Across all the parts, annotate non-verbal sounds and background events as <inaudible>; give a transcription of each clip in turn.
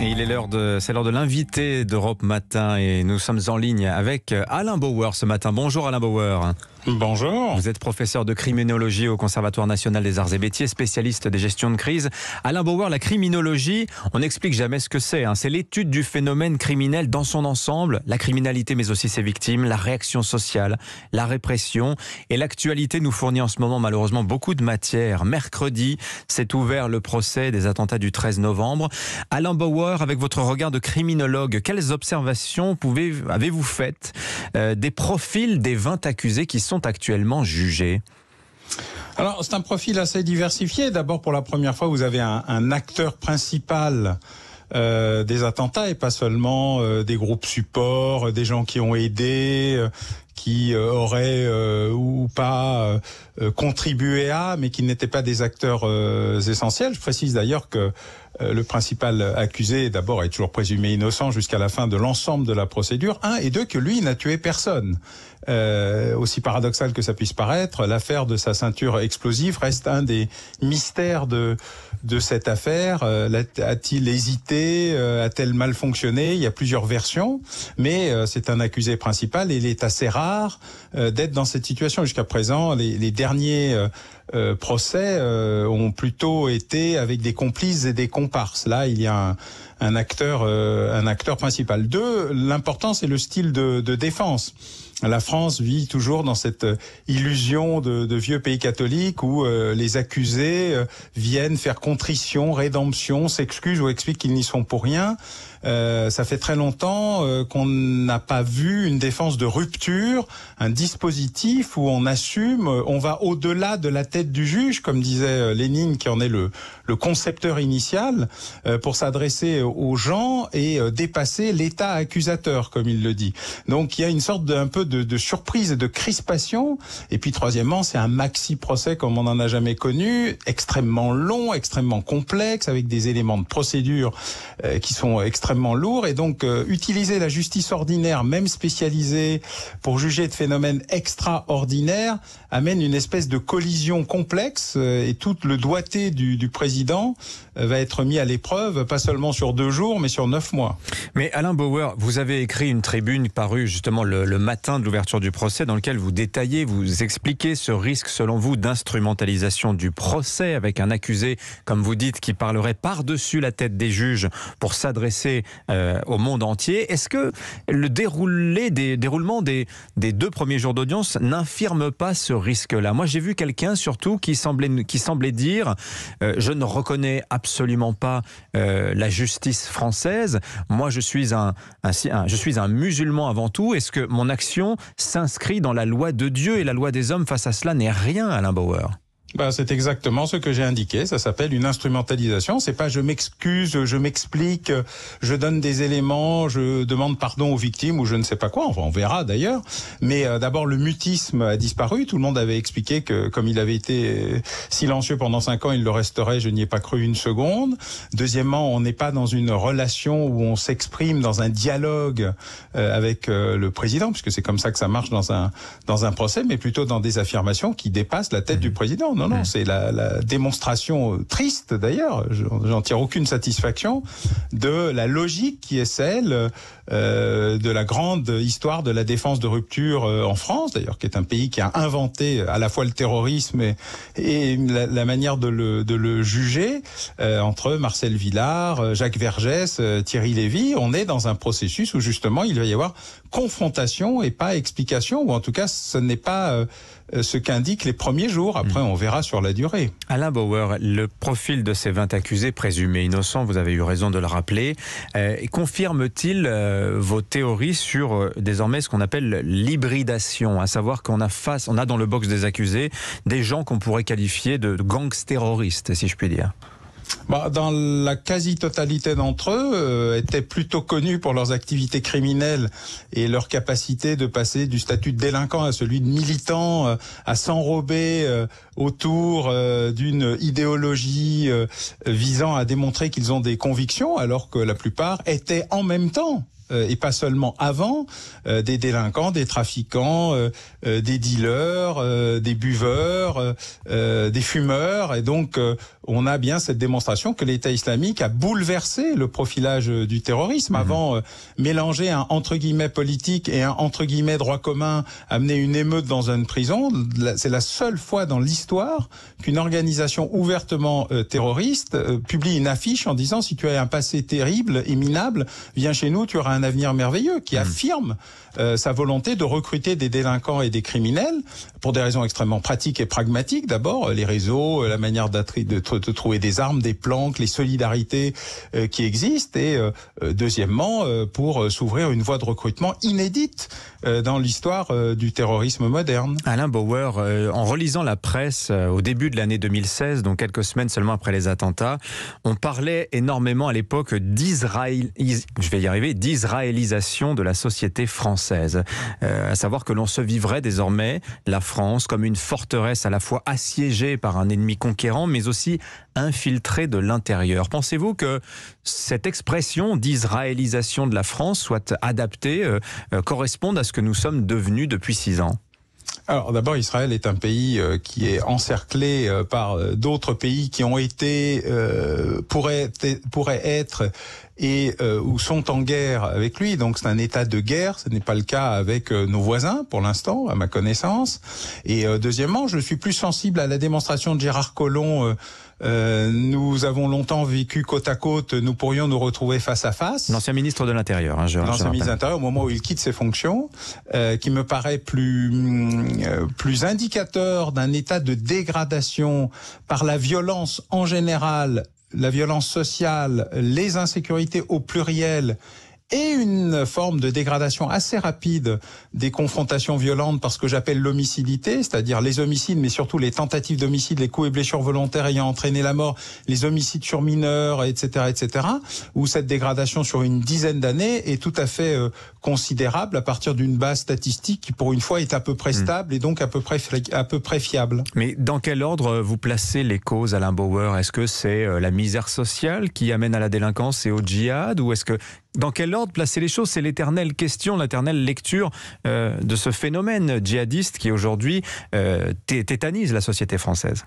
Et il est l'heure de, c'est l'heure de l'invité d'Europe Matin et nous sommes en ligne avec euh, Alain Bauer ce matin. Bonjour Alain Bauer. Bonjour. Vous êtes professeur de criminologie au Conservatoire national des arts et métiers, spécialiste des gestions de crise. Alain Bauer, la criminologie, on n'explique jamais ce que c'est. Hein. C'est l'étude du phénomène criminel dans son ensemble, la criminalité mais aussi ses victimes, la réaction sociale, la répression. Et l'actualité nous fournit en ce moment malheureusement beaucoup de matière. Mercredi, s'est ouvert le procès des attentats du 13 novembre. Alain Bauer, avec votre regard de criminologue, quelles observations avez-vous faites euh, des profils des 20 accusés qui sont actuellement jugés alors, c'est un profil assez diversifié. D'abord, pour la première fois, vous avez un, acteur principal euh, des attentats et pas seulement euh, des groupes supports, des gens qui ont aidé, euh, qui auraient ou pas contribué à, mais qui n'étaient pas des acteurs essentiels. Je précise d'ailleurs que le principal accusé, d'abord, est toujours présumé innocent jusqu'à la fin de l'ensemble de la procédure. Un et deux, que lui n'a tué personne. Euh, aussi paradoxal que ça puisse paraître, l'affaire de sa ceinture explosive reste un des mystères de, de cette affaire. Euh, a-t-il hésité euh, A-t-elle mal fonctionné Il y a plusieurs versions, mais c'est un accusé principal et il est assez rare d'être dans cette situation. Jusqu'à présent, les, les derniers... procès ont plutôt été avec des complices et des comparses. Là, il y a un, un acteur, un acteur principal. Deux, l'important c'est le style de, de défense la France vit toujours dans cette euh, illusion de, vieux pays catholique où euh, les accusés euh, viennent faire contrition, rédemption, s'excusent ou expliquent qu'ils n'y sont pour rien. ça fait très longtemps qu'on n'a pas vu une défense de rupture, un dispositif où on assume, on va au-delà de la tête du juge, comme disait Lénine qui en est le, le concepteur initial, pour s'adresser aux gens et dépasser l'état accusateur, comme il le dit. Donc il y a une sorte d'un peu de, de surprise et de crispation. Et puis troisièmement, c'est un maxi procès comme on n'en a jamais connu, extrêmement long, extrêmement complexe, avec des éléments de procédure euh, qui sont extrêmement lourds. Et donc euh, utiliser la justice ordinaire, même spécialisée, pour juger de phénomènes extraordinaires, amène une espèce de collision complexe euh, et tout le doigté du, du président va être mis à l'épreuve, pas seulement sur deux jours, mais sur neuf mois. Mais Alain Bauer, vous avez écrit une tribune parue justement le, le matin de l'ouverture du procès dans lequel vous détaillez, vous expliquez ce risque selon vous d'instrumentalisation du procès avec un accusé, comme vous dites, qui parlerait par-dessus la tête des juges pour s'adresser euh, au monde entier. Est-ce que le déroulé des, déroulement des, des deux premiers jours d'audience n'infirme pas ce risque-là Moi j'ai vu quelqu'un surtout qui semblait, qui semblait dire euh, je ne reconnais absolument pas euh, la justice française, moi je suis un, je suis un musulman avant tout, est-ce que mon action s'inscrit dans la loi de Dieu et la loi des hommes face à cela n'est rien, Alain Bauer. Bah, c'est exactement ce que j'ai indiqué. Ça s'appelle une instrumentalisation. C'est pas je m'excuse, je m'explique, je donne des éléments, je demande pardon aux victimes ou je ne sais pas quoi. Enfin, on verra d'ailleurs. Mais euh, d'abord, le mutisme a disparu. Tout le monde avait expliqué que, comme il avait été silencieux pendant cinq ans, il le resterait. Je n'y ai pas cru une seconde. Deuxièmement, on n'est pas dans une relation où on s'exprime dans un dialogue euh, avec euh, le président, puisque c'est comme ça que ça marche dans un dans un procès, mais plutôt dans des affirmations qui dépassent la tête du mmh. président non, non, c'est la, la, démonstration euh, triste d'ailleurs, j'en tire aucune satisfaction, de la logique qui est celle euh, de la grande histoire de la défense de rupture euh, en France, d'ailleurs, qui est un pays qui a inventé à la fois le terrorisme et, et la, manière de le, juger, entre Marcel Villard, Jacques Vergès, Thierry Lévy, on est dans un processus où justement il va y avoir confrontation et pas explication, ou en tout cas ce n'est pas... Euh, ce qu'indiquent les premiers jours. Après, mm. on verra sur la durée. Alain Bauer, le profil de ces 20 accusés présumés innocents, vous avez eu raison de le rappeler, euh, confirme-t-il euh, vos théories sur désormais ce qu'on appelle l'hybridation, à savoir qu'on a face, on a dans le box des accusés des gens qu'on pourrait qualifier de gangs terroristes, si je puis dire. Bah, dans la quasi-totalité d'entre eux, euh, étaient plutôt connus pour leurs activités criminelles et leur capacité de passer du statut de délinquant à celui de militant, euh, à s'enrober euh, autour d'une idéologie visant à démontrer qu'ils ont des convictions, alors que la plupart étaient en même temps euh, et pas seulement avant, euh, des délinquants, des trafiquants, euh, des dealers, des buveurs, des fumeurs. Et donc, on a bien cette démonstration que l'État islamique a bouleversé le profilage du terrorisme. Mhm. Avant, mélanger un entre guillemets politique et un entre guillemets droit commun, amener une émeute dans une prison, c'est la seule fois dans l'histoire qu'une organisation ouvertement terroriste publie une affiche en disant si tu as un passé terrible et minable, viens chez nous, tu auras un un avenir merveilleux, qui hmm. affirme euh, sa volonté de recruter des délinquants et des criminels pour des raisons extrêmement pratiques et pragmatiques. D'abord, euh, les réseaux, euh, la manière de, trouver des armes, des planques, les solidarités qui existent. Et deuxièmement, pour s'ouvrir une voie de recrutement inédite euh, dans l'histoire euh, du terrorisme moderne. Alain Bauer, euh, en relisant la presse au début de l'année 2016, donc quelques semaines seulement après les attentats, on parlait énormément à l'époque je vais y arriver, d'israélisation de la société française, à savoir que l'on se vivrait désormais la France comme une forteresse à la fois assiégée par un ennemi conquérant, mais aussi Infiltré de l'intérieur. Pensez-vous que cette expression d'israélisation de la France soit adaptée, euh, euh, corresponde à ce que nous sommes devenus depuis six ans alors d'abord, Israël est un pays euh, qui est encerclé par d'autres pays qui ont été, pourraient, pourraient être et euh, sont en guerre avec lui. Donc c'est un état de guerre, ce n'est pas le cas avec euh, nos voisins pour l'instant, à ma connaissance. Et euh, deuxièmement, je suis plus sensible à la démonstration de Gérard Collomb. Euh, nous avons longtemps vécu côte à côte, nous pourrions nous retrouver face à face. L'ancien ministre de l'Intérieur, hein, L'ancien ministre de l'Intérieur, au moment où il quitte ses fonctions, qui me paraît plus, mm, plus indicateur d'un état de dégradation par la violence en général la violence sociale, les insécurités au pluriel et une forme de dégradation assez rapide des confrontations violentes parce que j'appelle l'homicidité, c'est-à-dire les homicides, mais surtout les tentatives d'homicide, les coups et blessures volontaires ayant entraîné la mort, les homicides sur mineurs, etc., etc., où cette dégradation sur une dizaine d'années est tout à fait euh, considérable à partir d'une base statistique qui, pour une fois, est à peu près hmm. stable et donc à peu près, à peu près fiable. Mais dans quel ordre euh, vous placez les causes, Alain Bauer Est-ce que c'est euh, la misère sociale qui amène à la délinquance et au djihad Ou est-ce que dans quel ordre placer les choses C'est l'éternelle question, l'éternelle lecture euh, de ce phénomène djihadiste qui aujourd'hui euh, tétanise la société française.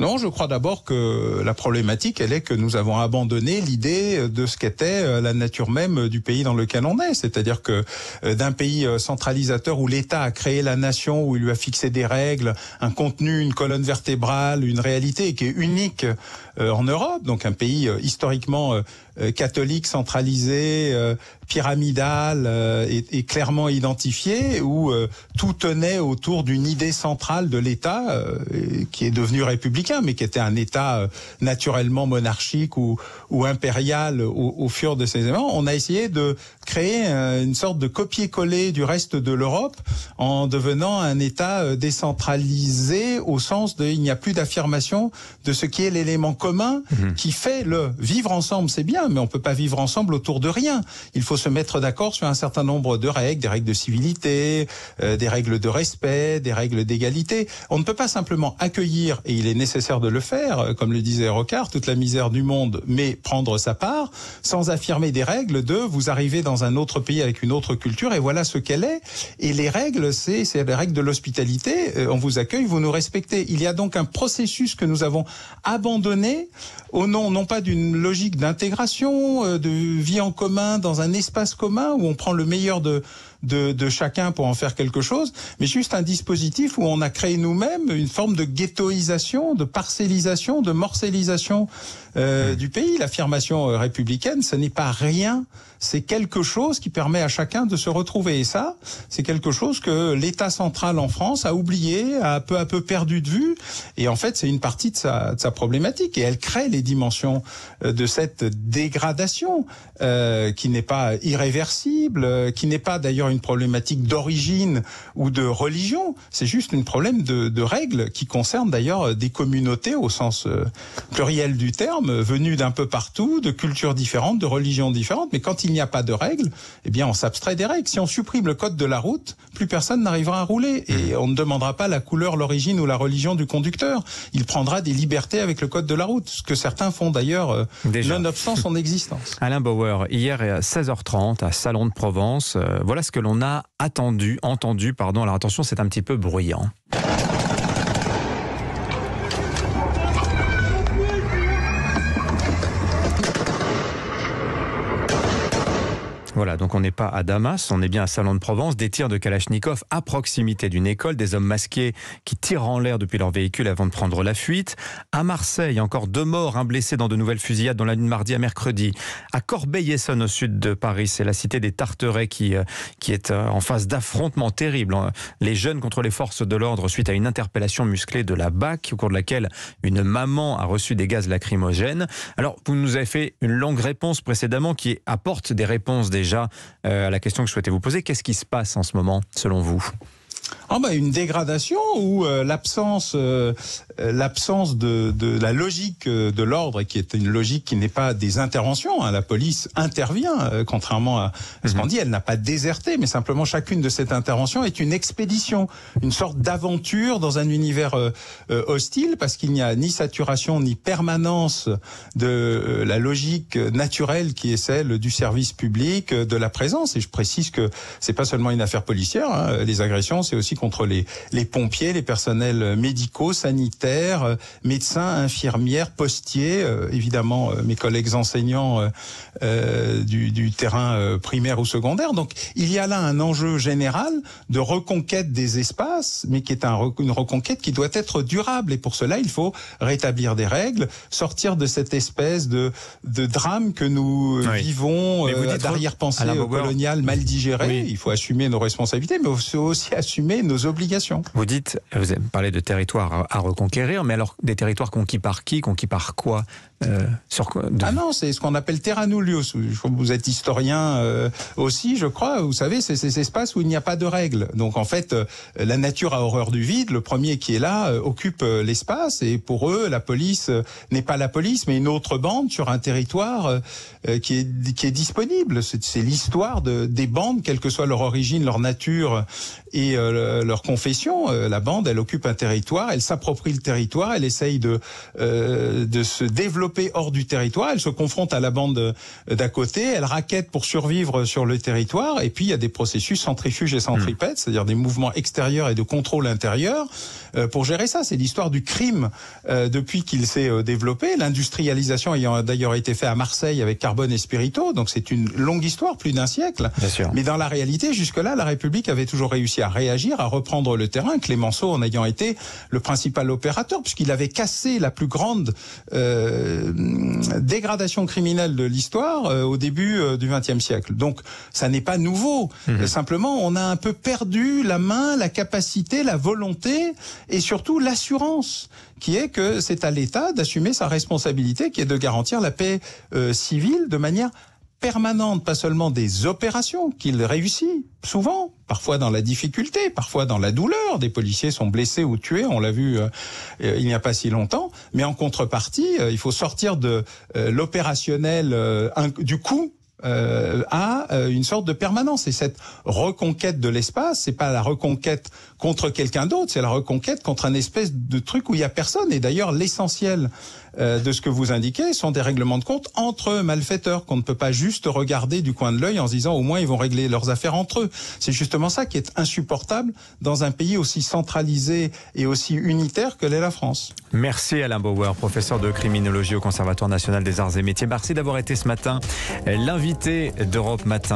Non, je crois d'abord que la problématique, elle est que nous avons abandonné l'idée de ce qu'était euh, la nature même du pays dans lequel on est. C'est-à-dire que euh, d'un pays euh, centralisateur où l'État a créé la nation, où il lui a fixé des règles, un contenu, une colonne vertébrale, une réalité qui est unique en Europe, donc un pays historiquement catholique, centralisé, pyramidal et, clairement identifié, où tout tenait autour d'une idée centrale de l'État qui est devenue république mais qui était un État euh, naturellement monarchique ou, ou impérial au, au fur de ces événements, on a essayé de créer euh, une sorte de copier-coller du reste de l'Europe en devenant un État euh, décentralisé au sens de il n'y a plus d'affirmation de ce qui est l'élément commun mmh. qui fait le vivre ensemble, c'est bien, mais on peut pas vivre ensemble autour de rien. Il faut se mettre d'accord sur un certain nombre de règles, des règles de civilité, des règles de respect, des règles d'égalité. On ne peut pas simplement accueillir, et il est nécessaire nécessaire de le faire, euh, comme le disait Rocard, toute la misère du monde, mais prendre sa part, sans affirmer des règles de vous arrivez dans un autre pays avec une autre culture et voilà ce qu'elle est. Et les règles, c'est les règles de l'hospitalité. Euh, on vous accueille, vous nous respectez. Il y a donc un processus que nous avons abandonné au nom non pas d'une logique d'intégration, euh, de vie en commun dans un espace commun où on prend le meilleur de de, chacun pour en faire quelque chose, mais juste un dispositif où on a créé nous-mêmes une forme de ghettoisation, de parcellisation, de morcellisation euh, mmh. du pays. L'affirmation euh, républicaine, ce n'est pas rien c'est quelque chose qui permet à chacun de se retrouver. Et ça, c'est quelque chose que l'État central en France a oublié, a peu à peu perdu de vue. Et en fait, c'est une partie de sa, problématique. Et elle crée les dimensions euh, de cette dégradation euh, qui n'est pas irréversible, euh, qui n'est pas d'ailleurs une problématique d'origine ou de religion. C'est juste une problème de, de règles qui concerne d'ailleurs des communautés au sens pluriel du terme, venues d'un peu partout, de cultures différentes, de religions différentes. Mais quand il il n'y a pas de règles, eh bien, on s'abstrait des règles. Si on supprime le code de la route, plus personne n'arrivera à rouler et hmm. on ne demandera pas la couleur, l'origine ou la religion du conducteur. Il prendra des libertés avec le code de la route, ce que certains font d'ailleurs euh, nonobstant son <laughs> existence. Alain Bauer, hier à 16h30 à Salon de Provence, euh, voilà ce que l'on a attendu, entendu, pardon. Alors attention, c'est un petit peu bruyant. Voilà, donc on n'est pas à Damas, on est bien à Salon de Provence. Des tirs de Kalachnikov à proximité d'une école, des hommes masqués qui tirent en l'air depuis leur véhicule avant de prendre la fuite. À Marseille, encore deux morts, un blessé dans de nouvelles fusillades dans la nuit de mardi à mercredi. À Corbeil-Essonne, au sud de Paris, c'est la cité des Tarterets qui, euh, qui est euh, en phase d'affrontement terrible. Hein. Les jeunes contre les forces de l'ordre suite à une interpellation musclée de la BAC, au cours de laquelle une maman a reçu des gaz lacrymogènes. Alors, vous nous avez fait une longue réponse précédemment qui apporte des réponses déjà déjà euh, à la question que je souhaitais vous poser. Qu'est-ce qui se passe en ce moment, selon vous ah bah, une dégradation ou euh, l'absence euh, euh, l'absence de, de, la logique de l'ordre qui est une logique qui n'est pas des interventions. Hein. La police intervient, contrairement à ce mhm. qu'on dit, elle n'a pas déserté, mais simplement chacune de ces interventions est une expédition, une sorte d'aventure dans un univers hostile parce qu'il n'y a ni saturation ni permanence de la logique naturelle qui est celle du service public, de la présence. Et je précise que c'est pas seulement une affaire policière. Hein. Les agressions, c'est aussi contre les, les pompiers, les personnels médicaux, sanitaires, euh, médecins, infirmières, postiers, euh, évidemment euh, mes collègues enseignants du, du terrain primaire ou secondaire. Donc il y a là un enjeu général de reconquête des espaces, mais qui est un, une reconquête qui doit être durable. Et pour cela, il faut rétablir des règles, sortir de cette espèce de, de drame que nous vivons, euh, d'arrière-pensée coloniale mal digérée. Il faut assumer nos responsabilités, mais il faut aussi <laughs> assumer nos obligations. Vous dites, vous avez parlé de territoires à reconquérir, mais alors des territoires conquis par qui, conquis par quoi euh, sur Ah non, c'est ce qu'on appelle terra nullius. Vous êtes historien euh, aussi, je crois. Vous savez, c'est ces espaces où il n'y a pas de règles. Donc en fait, euh, la nature a horreur du vide. Le premier qui est là occupe l'espace et pour eux, la police n'est pas la police, mais une autre bande sur un territoire qui est, qui est disponible. C'est l'histoire de, des bandes, quelle que soit leur origine, leur nature et euh, leur confession. Euh, la bande, elle occupe un territoire, elle s'approprie le territoire, elle essaye de, euh, de se développer hors du territoire, elle se confronte à la bande d'à côté, elle raquette pour survivre sur le territoire, et puis il y a des processus centrifuges et centripètes, hmm. c'est-à-dire des mouvements extérieurs et de contrôle intérieur pour gérer ça. C'est l'histoire du crime depuis qu'il s'est développé, l'industrialisation ayant d'ailleurs été faite à Marseille avec Carbone et Spirito, donc c'est une longue histoire, plus d'un siècle. Mais dans la réalité, jusque-là, la République avait toujours réussi à réagir, à reprendre le terrain, Clémenceau en ayant été le principal opérateur, puisqu'il avait cassé la plus grande euh, dégradation criminelle de l'histoire euh, au début euh, du XXe siècle. Donc ça n'est pas nouveau. Mhm. Simplement, on a un peu perdu la main, la capacité, la volonté et surtout l'assurance qui est que c'est à l'État d'assumer sa responsabilité, qui est de garantir la paix civile de manière permanente, pas seulement des opérations qu'il réussit, souvent, parfois dans la difficulté, parfois dans la douleur. Des policiers sont blessés ou tués, on l'a vu euh, euh, il n'y a pas si longtemps. Mais en contrepartie, euh, il faut sortir de l'opérationnel du coup à une sorte de permanence. Et cette reconquête de l'espace, c'est pas la reconquête contre quelqu'un d'autre. C'est la reconquête contre un espèce de truc où il y a personne. Et d'ailleurs, l'essentiel euh, de ce que vous indiquez sont des règlements de compte entre malfaiteurs qu'on ne peut pas juste regarder du coin de l'œil en se disant au moins ils vont régler leurs affaires entre eux. C'est justement ça qui est insupportable dans un pays aussi centralisé et aussi unitaire que l'est la France. Merci Alain Bauer, professeur de criminologie au Conservatoire national des arts et métiers. Merci d'avoir été ce matin l'invité d'Europe Matin.